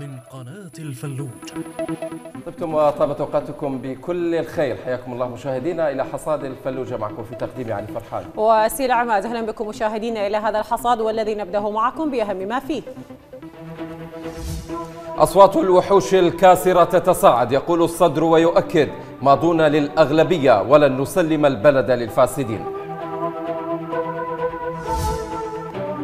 من قناة الفلوج طبتم وطابت اوقاتكم بكل الخير حياكم الله مشاهدينا الى حصاد الفلوجه معكم في تقديم علي فرحان وسيل عماد اهلا بكم مشاهدينا الى هذا الحصاد والذي نبداه معكم باهم ما فيه أصوات الوحوش الكاسرة تتصاعد يقول الصدر ويؤكد دون للأغلبية ولن نسلم البلد للفاسدين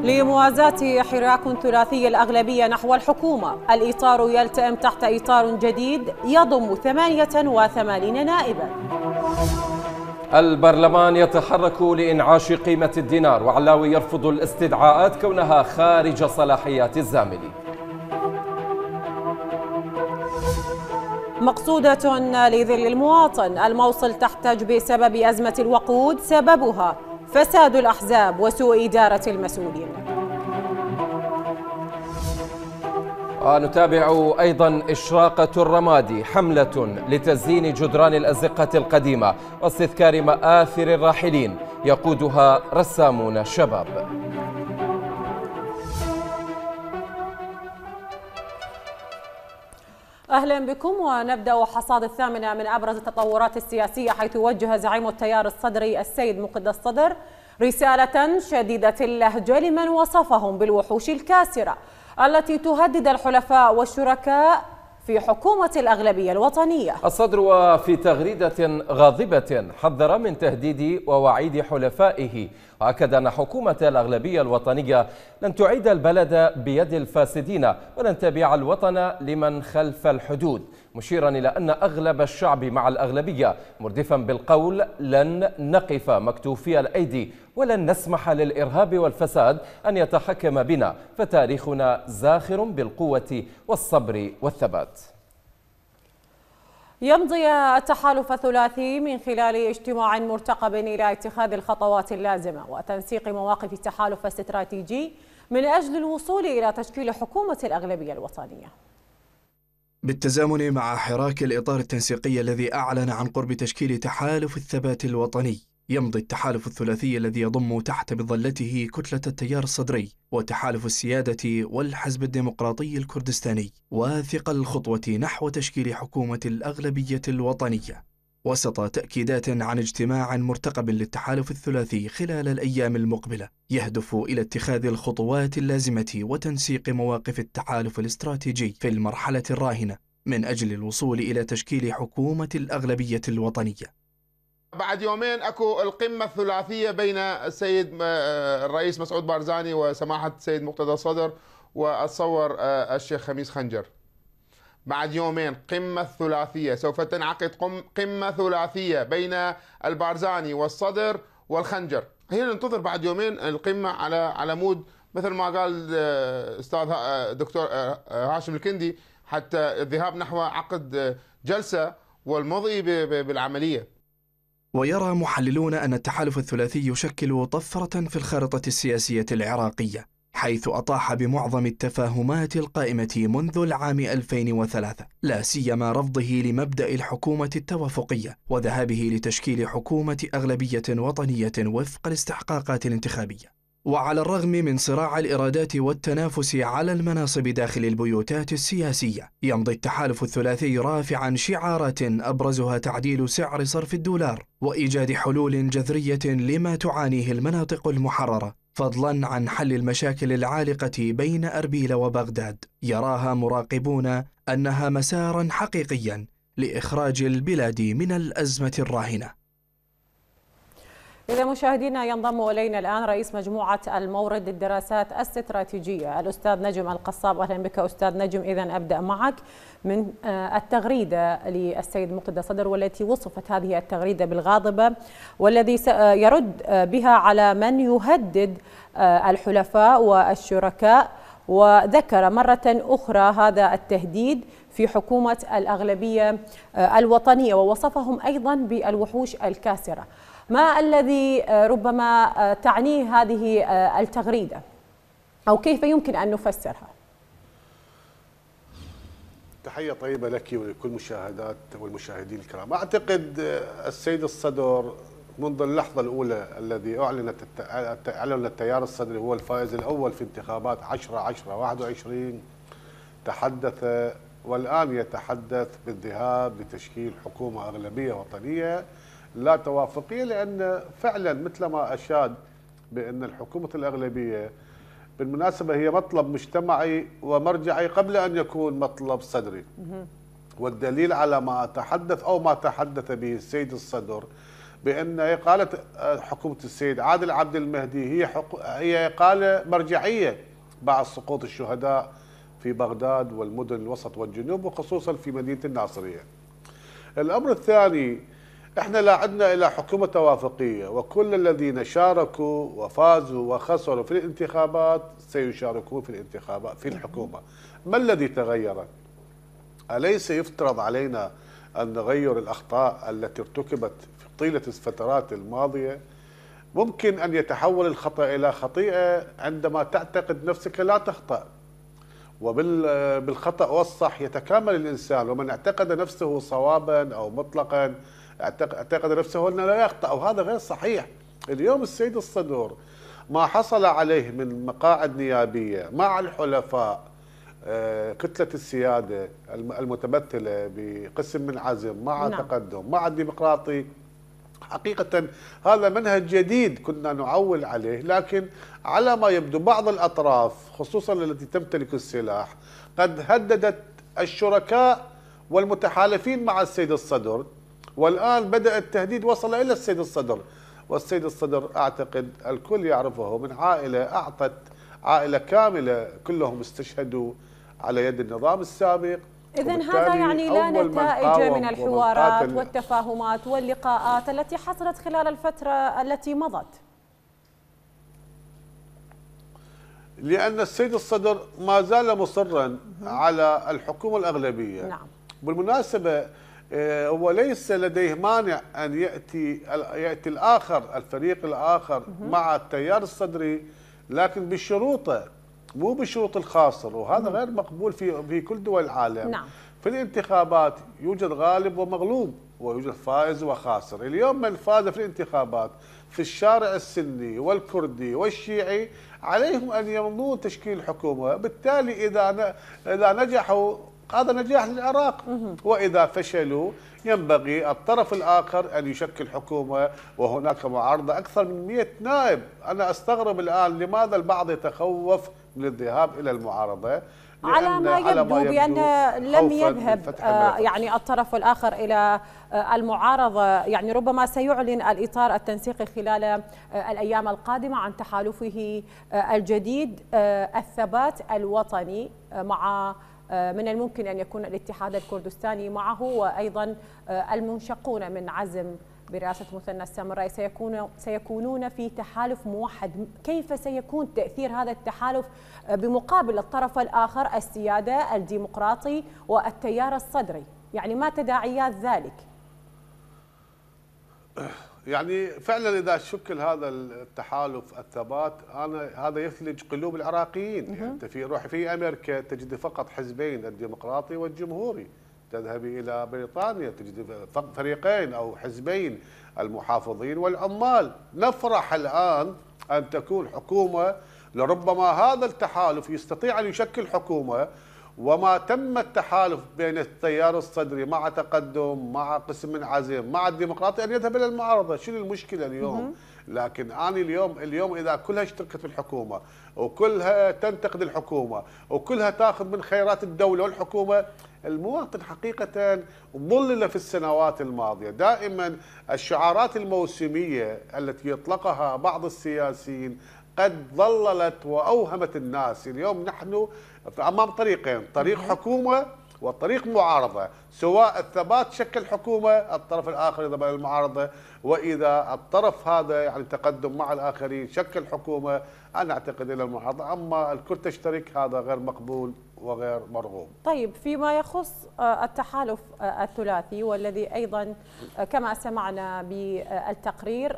لموازاة حراك ثلاثي الأغلبية نحو الحكومة الإطار يلتئم تحت إطار جديد يضم 88 نائبا البرلمان يتحرك لإنعاش قيمة الدينار وعلاوي يرفض الاستدعاءات كونها خارج صلاحيات الزامل مقصودة لذل المواطن الموصل تحتج بسبب أزمة الوقود سببها فساد الأحزاب وسوء إدارة المسؤولين نتابع أيضا إشراقة الرمادي حملة لتزيين جدران الأزقة القديمة واستذكار مآثر الراحلين يقودها رسامون شباب أهلا بكم ونبدأ حصاد الثامنة من أبرز التطورات السياسية حيث وجه زعيم التيار الصدري السيد مقدس صدر رسالة شديدة اللهجة لمن وصفهم بالوحوش الكاسرة التي تهدد الحلفاء والشركاء في حكومة الأغلبية الوطنية الصدر وفي تغريدة غاضبة حذر من تهديد ووعيد حلفائه وأكد أن حكومة الأغلبية الوطنية لن تعيد البلد بيد الفاسدين ولن تبيع الوطن لمن خلف الحدود مشيرا إلى أن أغلب الشعب مع الأغلبية مردفا بالقول لن نقف مكتوفي الأيدي ولن نسمح للإرهاب والفساد أن يتحكم بنا فتاريخنا زاخر بالقوة والصبر والثبات يمضي التحالف الثلاثي من خلال اجتماع مرتقب إلى اتخاذ الخطوات اللازمة وتنسيق مواقف التحالف الاستراتيجي من أجل الوصول إلى تشكيل حكومة الأغلبية الوطنية بالتزامن مع حراك الإطار التنسيقي الذي أعلن عن قرب تشكيل تحالف الثبات الوطني يمضي التحالف الثلاثي الذي يضم تحت مظلته كتلة التيار الصدري وتحالف السيادة والحزب الديمقراطي الكردستاني واثق الخطوة نحو تشكيل حكومة الأغلبية الوطنية وسط تأكيدات عن اجتماع مرتقب للتحالف الثلاثي خلال الأيام المقبلة يهدف إلى اتخاذ الخطوات اللازمة وتنسيق مواقف التحالف الاستراتيجي في المرحلة الراهنة من أجل الوصول إلى تشكيل حكومة الأغلبية الوطنية بعد يومين اكو القمه الثلاثيه بين السيد آه، الرئيس مسعود بارزاني وسماحه السيد مقتدى الصدر واتصور آه، الشيخ خميس خنجر بعد يومين قمة ثلاثية سوف تنعقد قمة ثلاثية بين البارزاني والصدر والخنجر هنا ننتظر بعد يومين القمة على على مود مثل ما قال آه، استاذ آه، دكتور آه، هاشم الكندي حتى الذهاب نحو عقد جلسة والمضي بالعملية ويرى محللون أن التحالف الثلاثي يشكل طفرة في الخارطة السياسية العراقية حيث أطاح بمعظم التفاهمات القائمة منذ العام 2003 لا سيما رفضه لمبدأ الحكومة التوافقية وذهابه لتشكيل حكومة أغلبية وطنية وفق الاستحقاقات الانتخابية وعلى الرغم من صراع الإرادات والتنافس على المناصب داخل البيوتات السياسية يمضي التحالف الثلاثي رافعا شعارات أبرزها تعديل سعر صرف الدولار وإيجاد حلول جذرية لما تعانيه المناطق المحررة فضلا عن حل المشاكل العالقة بين أربيل وبغداد يراها مراقبون أنها مسارا حقيقيا لإخراج البلاد من الأزمة الراهنة إذا مشاهدينا ينضم إلينا الآن رئيس مجموعة المورد للدراسات الاستراتيجية الأستاذ نجم القصاب أهلا بك أستاذ نجم إذا أبدأ معك من آه، التغريدة للسيد مقتدى صدر والتي وصفت هذه التغريدة بالغاضبة والذي آه، يرد آه، بها على من يهدد الحلفاء والشركاء وذكر مرة أخرى هذا التهديد في حكومة الأغلبية الوطنية ووصفهم أيضا بالوحوش الكاسرة ما الذي آه، ربما آه، تعنيه هذه آه، التغريدة أو كيف يمكن أن نفسرها تحية طيبة لك ولكل مشاهدات والمشاهدين الكرام أعتقد السيد الصدر منذ اللحظة الأولى الذي أعلنت أعلن التيار الصدري هو الفائز الأول في انتخابات 10 10 21 تحدث والآن يتحدث بالذهاب لتشكيل حكومة أغلبية وطنية لا توافقيه لان فعلا مثل ما اشاد بان الحكومه الاغلبيه بالمناسبه هي مطلب مجتمعي ومرجعي قبل ان يكون مطلب صدري. والدليل على ما تحدث او ما تحدث به السيد الصدر بان اقاله حكومه السيد عادل عبد المهدي هي حق... هي اقاله مرجعيه بعد سقوط الشهداء في بغداد والمدن الوسط والجنوب وخصوصا في مدينه الناصريه. الامر الثاني احنا لا عدنا الى حكومه توافقيه وكل الذين شاركوا وفازوا وخسروا في الانتخابات سيشاركون في الانتخابات في الحكومه. ما الذي تغير؟ اليس يفترض علينا ان نغير الاخطاء التي ارتكبت في طيله الفترات الماضيه؟ ممكن ان يتحول الخطا الى خطيئه عندما تعتقد نفسك لا تخطا. وبالخطا والصح يتكامل الانسان ومن اعتقد نفسه صوابا او مطلقا اعتقد نفسه انه لا يخطا وهذا غير صحيح اليوم السيد الصدور ما حصل عليه من مقاعد نيابيه مع الحلفاء آه، كتلة السيادة المتمثلة بقسم من عزم مع نعم. تقدم مع الديمقراطي حقيقة هذا منهج جديد كنا نعول عليه لكن على ما يبدو بعض الأطراف خصوصا التي تمتلك السلاح قد هددت الشركاء والمتحالفين مع السيد الصدر والآن بدأ التهديد وصل إلى السيد الصدر والسيد الصدر أعتقد الكل يعرفه من عائلة أعطت عائلة كاملة كلهم استشهدوا على يد النظام السابق إذا هذا يعني لا نتائج من, من الحوارات والتفاهمات واللقاءات التي حصلت خلال الفترة التي مضت لأن السيد الصدر ما زال مصرا على الحكومة الأغلبية نعم. بالمناسبة آه، وليس لديه مانع ان ياتي ياتي الاخر الفريق الاخر مع التيار الصدري لكن بشروطه مو بشروط الخاسر وهذا غير مقبول في في كل دول العالم نعم. في الانتخابات يوجد غالب ومغلوب ويوجد فائز وخاسر اليوم من فاز في الانتخابات في الشارع السني والكردي والشيعي عليهم ان يمضون تشكيل حكومه بالتالي اذا اذا نجحوا هذا نجاح للعراق وإذا فشلوا ينبغي الطرف الآخر أن يشكل حكومة وهناك معارضة أكثر من 100 نائب أنا أستغرب الآن لماذا البعض يتخوف من الذهاب إلى المعارضة على ما يبدو, ما يبدو بأن لم يذهب آه، يعني الطرف الآخر إلى آه، المعارضة يعني ربما سيعلن الإطار التنسيقي خلال آه، الأيام القادمة عن تحالفه الجديد الثبات الوطني مع آه، من الممكن أن يكون الاتحاد الكردستاني معه وأيضا آه، المنشقون من عزم برئاسة مثنى السامراء سيكون سيكونون في تحالف موحد كيف سيكون تأثير هذا التحالف آه، بمقابل الطرف الآخر السيادة الديمقراطي والتيار الصدري يعني ما تداعيات ذلك يعني فعلا اذا شكل هذا التحالف الثبات انا هذا يثلج قلوب العراقيين يعني انت في روح في امريكا تجد فقط حزبين الديمقراطي والجمهوري تذهبي الى بريطانيا تجد فريقين او حزبين المحافظين والعمال نفرح الان ان تكون حكومه لربما هذا التحالف يستطيع ان يشكل حكومه وما تم التحالف بين التيار الصدري مع تقدم مع قسم عزيم مع الديمقراطي ان يذهب الى المعارضه شنو المشكله اليوم لكن انا اليوم اليوم اذا كلها اشتركت في الحكومه وكلها تنتقد الحكومه وكلها تاخذ من خيرات الدوله والحكومه المواطن حقيقة ضلل في السنوات الماضية دائما الشعارات الموسمية التي يطلقها بعض السياسيين قد ضللت وأوهمت الناس اليوم نحن امام طريقين طريق حكومه وطريق معارضة سواء الثبات شكل حكومة الطرف الآخر اذا المعارضة وإذا الطرف هذا يعني تقدم مع الآخرين شكل حكومة أنا أعتقد إلى المعارضة أما الكل تشترك هذا غير مقبول وغير مرغوب طيب فيما يخص آه، التحالف آه، الثلاثي والذي أيضا آه، كما سمعنا بالتقرير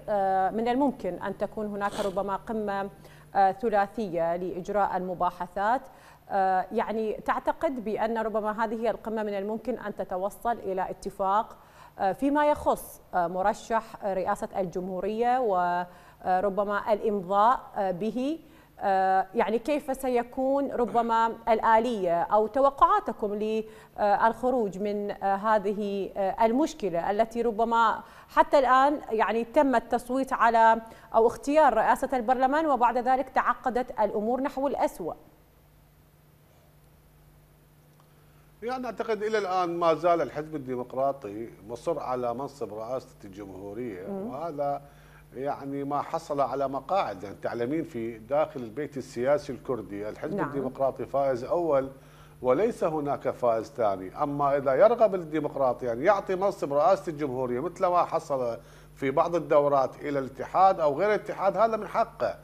من الممكن أن تكون هناك ربما قمة ثلاثية لإجراء المباحثات آه، يعني تعتقد بأن ربما هذه القمة من الممكن أن تتوصل إلى اتفاق آه، فيما يخص آه، مرشح رئاسة الجمهورية وربما الإمضاء به يعني كيف سيكون ربما الآلية أو توقعاتكم للخروج من هذه المشكلة التي ربما حتى الآن يعني تم التصويت على أو اختيار رئاسة البرلمان وبعد ذلك تعقدت الأمور نحو الأسوأ يعني اعتقد الى الان ما زال الحزب الديمقراطي مصر على منصب رئاسه الجمهوريه وهذا يعني ما حصل على مقاعد يعني تعلمين في داخل البيت السياسي الكردي الحزب نعم. الديمقراطي فائز اول وليس هناك فائز ثاني اما اذا يرغب الديمقراطي يعني يعطي منصب رئاسه الجمهوريه مثل ما حصل في بعض الدورات الى الاتحاد او غير الاتحاد هذا من حقه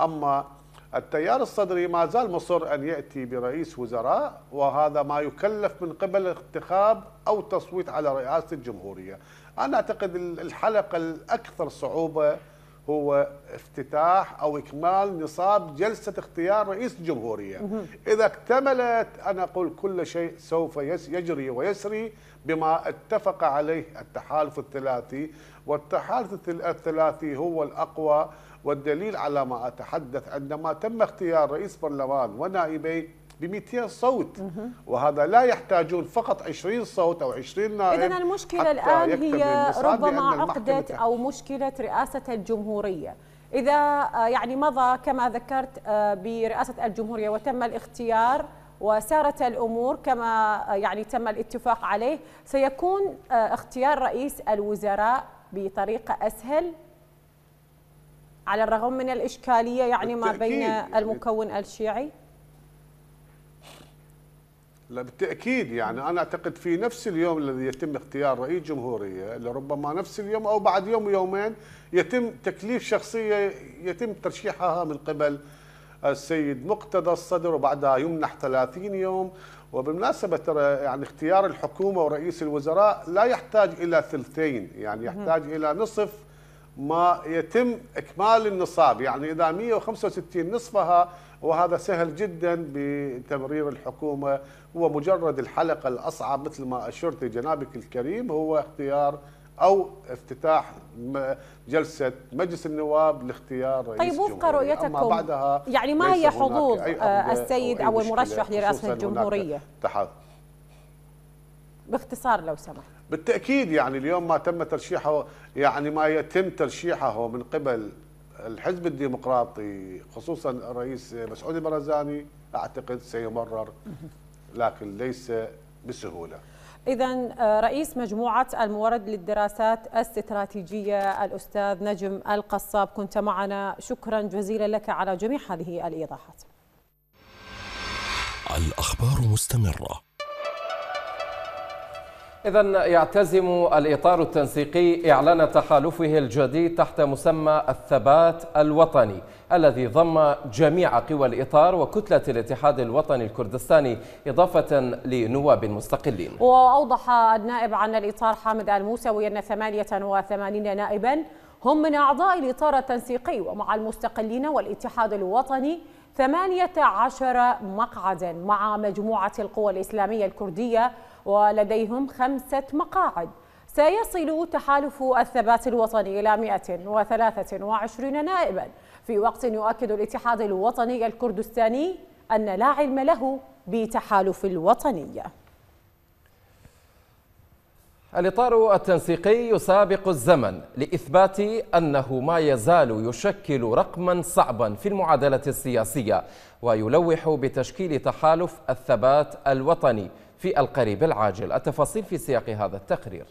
اما التيار الصدري ما زال مصر أن يأتي برئيس وزراء وهذا ما يكلف من قبل انتخاب أو تصويت على رئاسة الجمهورية أنا أعتقد الحلقة الأكثر صعوبة هو افتتاح او اكمال نصاب جلسه اختيار رئيس الجمهوريه، اذا اكتملت انا اقول كل شيء سوف يجري ويسري بما اتفق عليه التحالف الثلاثي، والتحالف الثلاثي هو الاقوى والدليل على ما أتحدث عندما تم اختيار رئيس برلمان ونائبيه ب 200 صوت وهذا لا يحتاجون فقط 20 صوت او 20 نائب اذا المشكله الان هي ربما عقده او مشكله رئاسه الجمهوريه اذا آه، يعني مضى كما ذكرت آه، برئاسه الجمهوريه وتم الاختيار وسارت الامور كما آه، يعني تم الاتفاق عليه سيكون اختيار رئيس الوزراء بطريقه اسهل على الرغم من الإشكالية يعني ما بين المكون الشيعي لا بالتاكيد يعني انا اعتقد في نفس اليوم الذي يتم اختيار رئيس جمهوريه لربما نفس اليوم او بعد يوم ويومين يتم تكليف شخصيه يتم ترشيحها من قبل السيد مقتدى الصدر وبعدها يمنح 30 يوم وبالمناسبه ترى يعني اختيار الحكومه ورئيس الوزراء لا يحتاج الى ثلثين يعني يحتاج الى نصف ما يتم إكمال النصاب يعني إذا 165 نصفها وهذا سهل جدا بتمرير الحكومة هو مجرد الحلقة الأصعب مثل ما أشرت جنابك الكريم هو اختيار او افتتاح جلسه مجلس النواب لاختيار رئيس طيب وفق رؤيتكم بعدها يعني ما هي آه، حظوظ السيد او, أو المرشح لرئاسه الجمهوريه؟ باختصار لو سمحت بالتاكيد يعني اليوم ما تم ترشيحه يعني ما يتم ترشيحه من قبل الحزب الديمقراطي خصوصا الرئيس مسعود البرزاني اعتقد سيمرر لكن ليس بسهوله. إذا آه، رئيس مجموعة المورد للدراسات الاستراتيجية الأستاذ نجم القصاب كنت معنا شكرا جزيلا لك على جميع هذه الإيضاحات الأخبار مستمرة إذا يعتزم الإطار التنسيقي إعلان تحالفه الجديد تحت مسمى الثبات الوطني الذي ضم جميع قوى الإطار وكتلة الاتحاد الوطني الكردستاني إضافة لنواب مستقلين وأوضح النائب عن الإطار حامد الموسوي أن 88 نائبا هم من أعضاء الإطار التنسيقي ومع المستقلين والاتحاد الوطني 18 مقعدا مع مجموعة القوى الإسلامية الكردية ولديهم خمسة مقاعد سيصل تحالف الثبات الوطني إلى 123 نائبا في وقت يؤكد الاتحاد الوطني الكردستاني أن لا علم له بتحالف الوطنية الإطار التنسيقي يسابق الزمن لإثبات أنه ما يزال يشكل رقما صعبا في المعادلة السياسية ويلوح بتشكيل تحالف الثبات الوطني في القريب العاجل التفاصيل في سياق هذا التقرير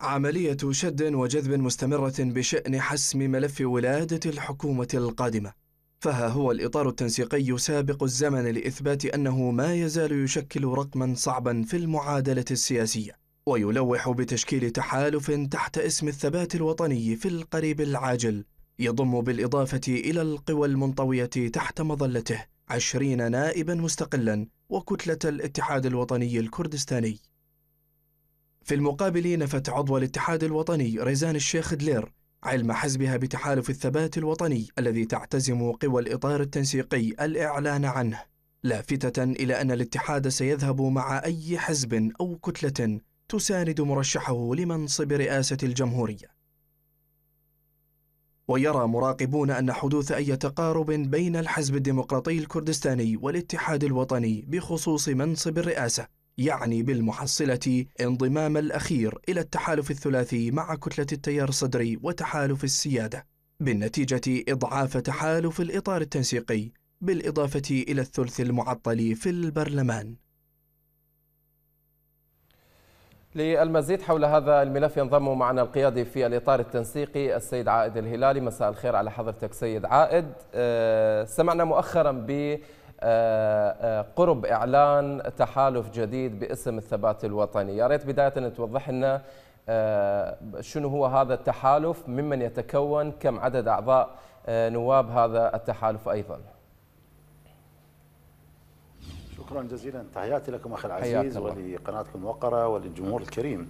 عملية شد وجذب مستمرة بشأن حسم ملف ولادة الحكومة القادمة فها هو الإطار التنسيقي سابق الزمن لإثبات أنه ما يزال يشكل رقما صعبا في المعادلة السياسية ويلوح بتشكيل تحالف تحت اسم الثبات الوطني في القريب العاجل يضم بالإضافة إلى القوى المنطوية تحت مظلته عشرين نائبا مستقلا وكتلة الاتحاد الوطني الكردستاني في المقابل نفت عضو الاتحاد الوطني ريزان الشيخ دلير علم حزبها بتحالف الثبات الوطني الذي تعتزم قوى الإطار التنسيقي الإعلان عنه لافتة إلى أن الاتحاد سيذهب مع أي حزب أو كتلة تساند مرشحه لمنصب رئاسة الجمهورية ويرى مراقبون أن حدوث أي تقارب بين الحزب الديمقراطي الكردستاني والاتحاد الوطني بخصوص منصب الرئاسة يعني بالمحصلة انضمام الأخير إلى التحالف الثلاثي مع كتلة التيار الصدري وتحالف السيادة بالنتيجة إضعاف تحالف الإطار التنسيقي بالإضافة إلى الثلث المعطل في البرلمان للمزيد حول هذا الملف ينضم معنا القيادي في الإطار التنسيقي السيد عائد الهلالي مساء الخير على حضرتك سيد عائد آه، سمعنا مؤخرا ب آه، آه، قرب إعلان تحالف جديد باسم الثبات الوطني يا ريت بداية توضح لنا شنو هو هذا التحالف ممن يتكون كم عدد أعضاء نواب هذا التحالف أيضاً شكرا جزيلا تحياتي لكم أخي العزيز ولقناتكم الموقرة وللجمهور الكريم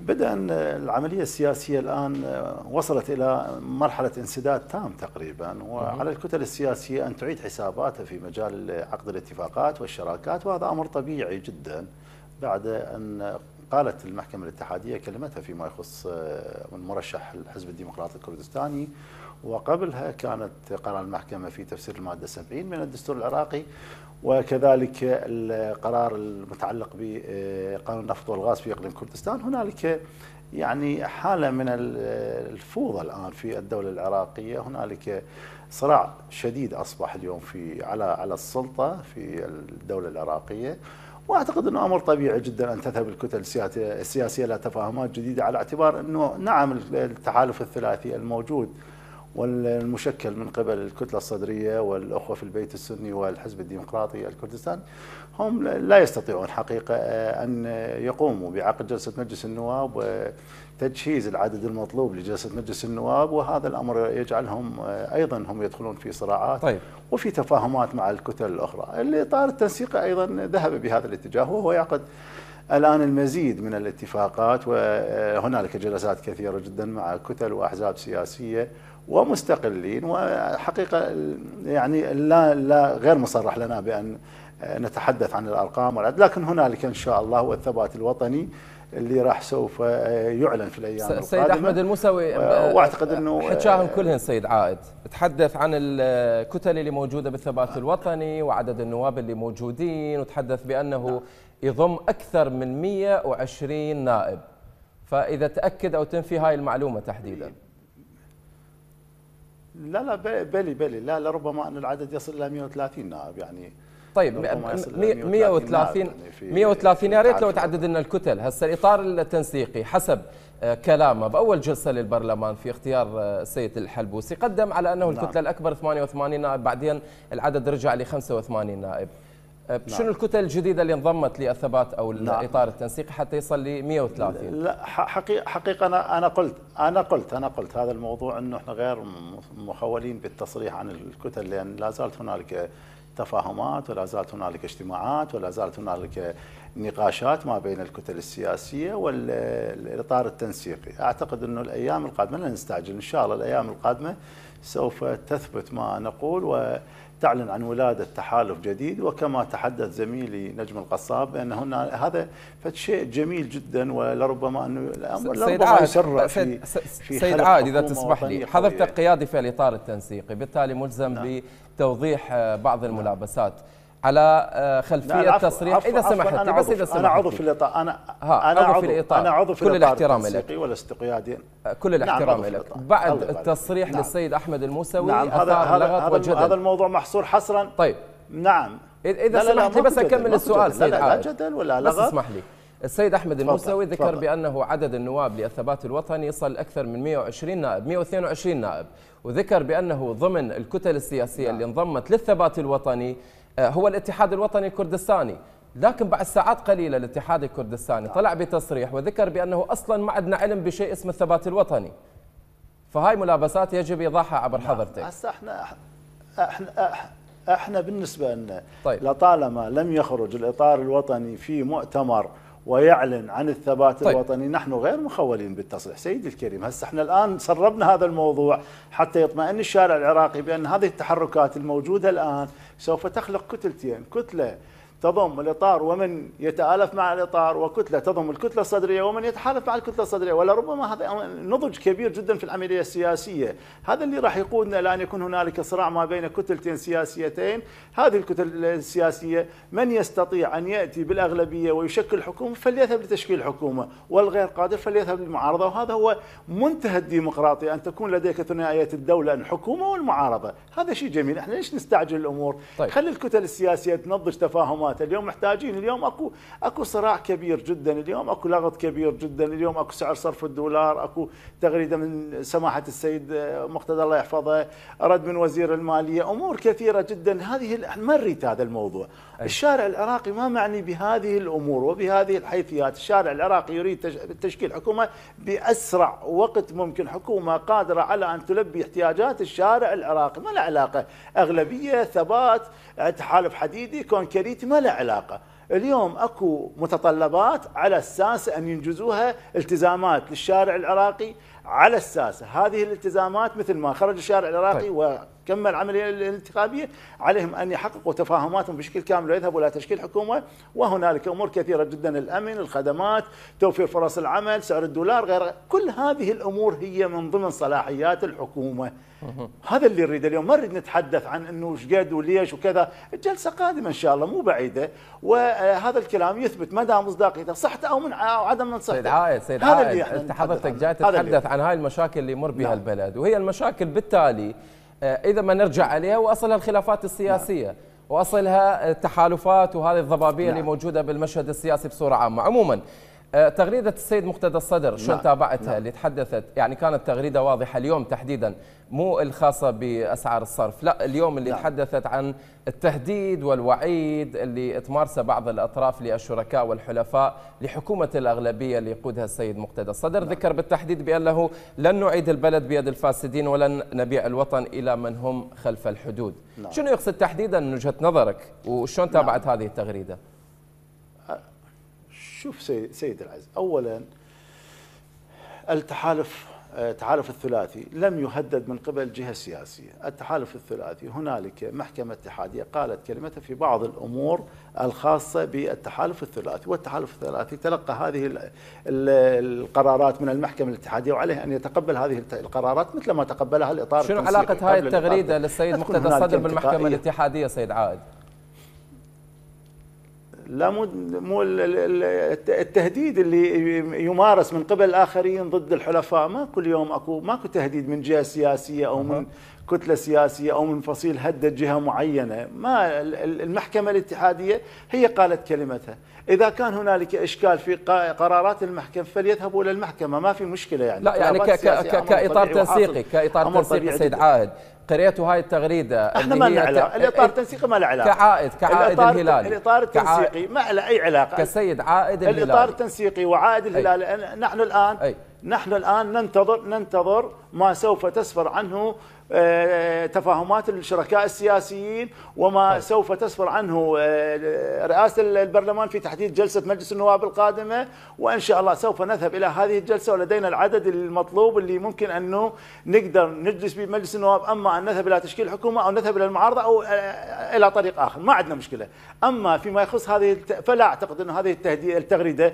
بدأ العملية السياسية الآن آه، وصلت إلى مرحلة انسداد تام تقريبا وعلى الكتل السياسية أن تعيد حساباتها في مجال عقد الاتفاقات والشراكات وهذا أمر طبيعي جدا بعد أن قالت المحكمة الاتحادية كلمتها فيما يخص آه، من مرشح الحزب الديمقراطي الكردستاني وقبلها كانت قرار المحكمة في تفسير المادة 70 من الدستور العراقي وكذلك القرار المتعلق بقانون النفط والغاز في اقليم كردستان هنالك يعني حاله من الفوضى الان في الدوله العراقيه هنالك صراع شديد اصبح اليوم في على على السلطه في الدوله العراقيه واعتقد انه امر طبيعي جدا ان تذهب الكتل السياسيه الى تفاهمات جديده على اعتبار انه نعم التحالف الثلاثي الموجود والمشكل من قبل الكتلة الصدرية والأخوة في البيت السني والحزب الديمقراطي الكردستان هم لا يستطيعون حقيقة آه، أن يقوموا بعقد جلسة مجلس النواب وتجهيز العدد المطلوب لجلسة مجلس النواب وهذا الأمر يجعلهم آه، أيضا هم يدخلون في صراعات طيب. وفي تفاهمات مع الكتل الأخرى الإطار التنسيقي أيضا ذهب بهذا الاتجاه وهو يعقد الآن المزيد من الاتفاقات وهنالك جلسات كثيرة جدا مع كتل وأحزاب سياسية ومستقلين وحقيقه يعني لا لا غير مصرح لنا بان نتحدث عن الارقام لكن هنالك ان شاء الله هو الثبات الوطني اللي راح سوف يعلن في الايام القادمه السيد احمد الموسوي واعتقد انه أه، حكاهم آه، كلهن سيد عائد تحدث عن الكتل اللي موجوده بالثبات الوطني وعدد النواب اللي موجودين وتحدث بانه يضم اكثر من 120 نائب فاذا تاكد او تنفي هاي المعلومه تحديدا لا لا بالي بالي لا لربما ان العدد يصل الى 130 نائب يعني طيب 130 130 130 يا ريت لو تعدد لنا الكتل هسه الاطار التنسيقي حسب آه، كلامه باول جلسه للبرلمان في اختيار السيد آه، الحلبوسي قدم على انه الكتله نعم. الاكبر 88 نائب بعدين العدد رجع ل 85 نائب أه، نعم. شنو الكتل الجديدة اللي انضمت للثبات أو الإطار نعم. التنسيقي حتى يصل ل 130 لا حقيقة, حقيقة أنا, أنا قلت أنا قلت أنا قلت هذا الموضوع أنه إحنا غير مخولين بالتصريح عن الكتل لأن لا زالت هنالك تفاهمات ولا زالت هنالك اجتماعات ولا زالت هنالك نقاشات ما بين الكتل السياسية والإطار التنسيقي أعتقد أنه الأيام القادمة لا نستعجل إن شاء الله الأيام القادمة سوف تثبت ما نقول و تعلن عن ولادة تحالف جديد وكما تحدث زميلي نجم القصاب أن هنا هذا شيء جميل جدا ولربما أنه الأمر لربما يسر في, في سيد عاد إذا تسمح لي حضرتك قيادي في الإطار التنسيقي بالتالي ملزم نعم. بتوضيح بعض الملابسات على آه، خلفيه تصريح اذا سمحت لي بس اذا سمحت انا عضو في الاطار انا انا عضو في الاطار انا عضو في كل الاحترام لك والاستقيادي آه، كل نعم، الاحترام نعم لك بعد التصريح نعم. للسيد احمد الموسوي نعم هذا هذا, هذا الموضوع محصور حصرا طيب نعم اذا سمحت لي بس اكمل السؤال سيد لا لا جدل ولا لغط بس اسمح لي السيد احمد الموسوي ذكر فضل. بانه عدد النواب للثبات الوطني يصل اكثر من 120 نائب 122 نائب وذكر بانه ضمن الكتل السياسيه نعم. اللي انضمت للثبات الوطني آه، هو الاتحاد الوطني الكردستاني لكن بعد ساعات قليله الاتحاد الكردستاني طلع بتصريح وذكر بانه اصلا ما عندنا علم بشيء اسمه الثبات الوطني فهاي ملابسات يجب ايضاحها عبر نعم، حضرتك هسه احنا احنا احنا بالنسبه لنا طيب. لطالما لم يخرج الاطار الوطني في مؤتمر ويعلن عن الثبات طيب. الوطني نحن غير مخولين بالتصريح سيدي الكريم هسه احنا الان سربنا هذا الموضوع حتى يطمئن الشارع العراقي بان هذه التحركات الموجوده الان سوف تخلق كتلتين كتلة تضم الإطار ومن يتآلف مع الإطار وكتلة تضم الكتلة الصدرية ومن يتحالف مع الكتلة الصدرية ولربما هذا نضج كبير جدا في العملية السياسية هذا اللي راح يقودنا إلى أن يكون هنالك صراع ما بين كتلتين سياسيتين هذه الكتل السياسية من يستطيع أن يأتي بالأغلبية ويشكل حكومة فليذهب لتشكيل حكومة والغير قادر فليذهب للمعارضة وهذا هو منتهى الديمقراطية أن تكون لديك ثنائية الدولة الحكومة والمعارضة هذا شيء جميل احنا ليش نستعجل الأمور طيب. خلي الكتل السياسية تنضج تفاهمات الخدمات اليوم محتاجين اليوم اكو اكو صراع كبير جدا اليوم اكو لغط كبير جدا اليوم اكو سعر صرف الدولار اكو تغريده من سماحه السيد مقتدى الله يحفظه رد من وزير الماليه امور كثيره جدا هذه ما نريد هذا الموضوع الشارع العراقي ما معني بهذه الامور وبهذه الحيثيات الشارع العراقي يريد تشكيل حكومه باسرع وقت ممكن حكومه قادره على ان تلبي احتياجات الشارع العراقي ما له علاقه اغلبيه ثبات تحالف حديدي كونكريتي ما له علاقه اليوم اكو متطلبات على اساس ان ينجزوها التزامات للشارع العراقي على اساس هذه الالتزامات مثل ما خرج الشارع العراقي طيب. كما العملية الانتخابية عليهم أن يحققوا تفاهماتهم بشكل كامل ويذهبوا إلى تشكيل حكومة وهنالك أمور كثيرة جدا الأمن الخدمات توفير فرص العمل سعر الدولار غير كل هذه الأمور هي من ضمن صلاحيات الحكومة هذا اللي نريده اليوم ما نريد نتحدث عن انه ايش قد وليش وكذا الجلسه قادمه ان شاء الله مو بعيده وهذا الكلام يثبت مدى مصداقيته صحته او من او عدم من صحته سيد عايد سيد هذا عايد انت حضرتك جاي تتحدث عن هاي المشاكل اللي يمر بها نعم. البلد وهي المشاكل بالتالي آه، اذا ما نرجع عليها واصلها الخلافات السياسيه نعم. واصلها آه، التحالفات وهذه الضبابيه نعم. اللي موجوده بالمشهد السياسي بصوره عامه عموما آه، تغريده السيد مقتدى الصدر شلون نعم. تابعتها نعم. اللي تحدثت يعني كانت تغريده واضحه اليوم تحديدا مو الخاصة بأسعار الصرف لا اليوم اللي لا. نعم. تحدثت عن التهديد والوعيد اللي تمارسه بعض الأطراف للشركاء والحلفاء لحكومة الأغلبية اللي يقودها السيد مقتدى الصدر لا. نعم. ذكر بالتحديد بأنه لن نعيد البلد بيد الفاسدين ولن نبيع الوطن إلى من هم خلف الحدود لا. نعم. شنو يقصد تحديدا من وجهة نظرك وشون تابعت لا. هذه التغريدة شوف سيد العز أولا التحالف التحالف الثلاثي لم يهدد من قبل جهة سياسية التحالف الثلاثي هنالك محكمة اتحادية قالت كلمتها في بعض الأمور الخاصة بالتحالف الثلاثي والتحالف الثلاثي تلقى هذه القرارات من المحكمة الاتحادية وعليه أن يتقبل هذه القرارات مثل ما تقبلها الإطار شنو علاقة هاي التغريدة للسيد مقتدى الصدر بالمحكمة الاتحادية سيد عائد؟ لا مو مو التهديد اللي يمارس من قبل الاخرين ضد الحلفاء ما كل يوم اكو ماكو تهديد من جهه سياسيه او من كتله سياسيه او من فصيل هدد جهه معينه، ما المحكمه الاتحاديه هي قالت كلمتها، اذا كان هنالك اشكال في قرارات المحكمه فليذهبوا الى المحكمه ما في مشكله يعني لا يعني ك ك ك كاطار تنسيقي كاطار تنسيقي سيد عاهد قريت هاي التغريده احنا ما لنا علاقه الاطار إيه، التنسيقي ما له علاقه كعائد كعائد الهلال الاطار التنسيقي ما له اي علاقه كسيد عائد الهلال الاطار التنسيقي وعائد الهلال نحن الان أي. نحن الان ننتظر ننتظر ما سوف تسفر عنه آه، تفاهمات الشركاء السياسيين وما طيب. سوف تسفر عنه آه، رئاسة البرلمان في تحديد جلسة مجلس النواب القادمة وإن شاء الله سوف نذهب إلى هذه الجلسة ولدينا العدد المطلوب اللي ممكن أنه نقدر نجلس به النواب أما أن نذهب إلى تشكيل حكومة أو نذهب إلى المعارضة أو آه، إلى طريق آخر ما عندنا مشكلة أما فيما يخص هذه فلا أعتقد أن هذه التغريدة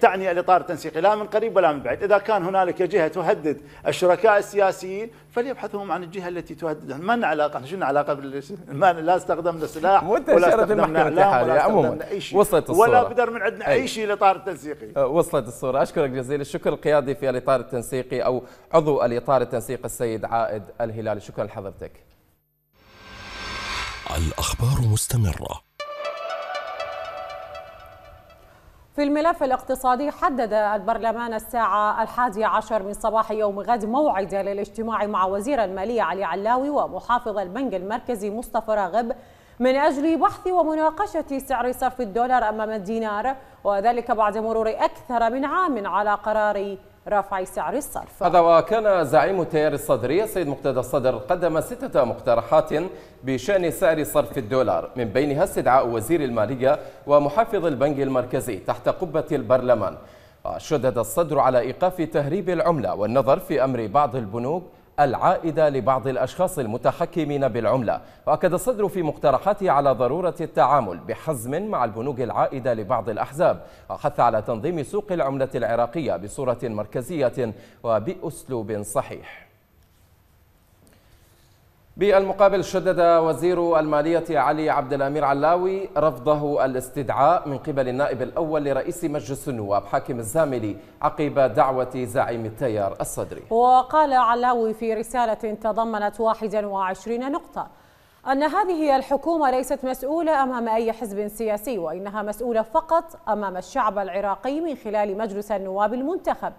تعني الإطار التنسيقي لا من قريب ولا من بعيد إذا كان هنالك جهة تهدد الشركاء السياسيين فلي يبحثهم عن الجهه التي تهدد ما لنا علاقه احنا شنو علاقه بال ما لا استخدمنا سلاح ولا استخدمنا اعلام ولا استخدمنا اي شيء وصلت الصوره ولا بدر من عندنا اي شيء الاطار التنسيقي أه، وصلت الصوره اشكرك جزيل الشكر القيادي في الاطار التنسيقي او عضو الاطار التنسيقي السيد عائد الهلالي شكرا لحضرتك الاخبار مستمره في الملف الاقتصادي حدد البرلمان الساعة الحادية عشر من صباح يوم غد موعد للاجتماع مع وزير المالية علي علاوي ومحافظ البنك المركزي مصطفى راغب من أجل بحث ومناقشة سعر صرف الدولار أمام الدينار وذلك بعد مرور أكثر من عام على قرار رفع سعر الصرف هذا وكان زعيم التيار الصدري السيد مقتدى الصدر قدم ستة مقترحات بشأن سعر صرف الدولار من بينها استدعاء وزير المالية ومحافظ البنك المركزي تحت قبة البرلمان شدد الصدر على إيقاف تهريب العملة والنظر في أمر بعض البنوك العائدة لبعض الأشخاص المتحكمين بالعملة وأكد الصدر في مقترحاته على ضرورة التعامل بحزم مع البنوك العائدة لبعض الأحزاب وحث على تنظيم سوق العملة العراقية بصورة مركزية وبأسلوب صحيح بالمقابل شدد وزير المالية علي عبد الأمير علاوي رفضه الاستدعاء من قبل النائب الأول لرئيس مجلس النواب حاكم الزاملي عقب دعوة زعيم التيار الصدري وقال علاوي في رسالة تضمنت 21 نقطة أن هذه الحكومة ليست مسؤولة أمام أي حزب سياسي وإنها مسؤولة فقط أمام الشعب العراقي من خلال مجلس النواب المنتخب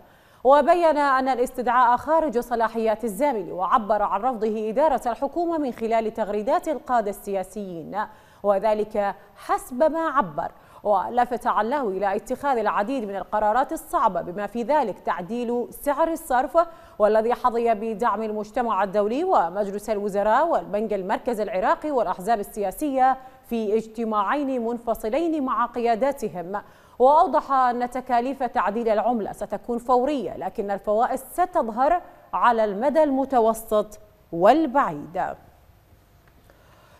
وبين أن الاستدعاء خارج صلاحيات الزامل وعبر عن رفضه إدارة الحكومة من خلال تغريدات القادة السياسيين وذلك حسب ما عبر ولفت علاه إلى اتخاذ العديد من القرارات الصعبة بما في ذلك تعديل سعر الصرف والذي حظي بدعم المجتمع الدولي ومجلس الوزراء والبنك المركزي العراقي والأحزاب السياسية في اجتماعين منفصلين مع قياداتهم وأوضح أن تكاليف تعديل العملة ستكون فورية لكن الفوائد ستظهر على المدى المتوسط والبعيد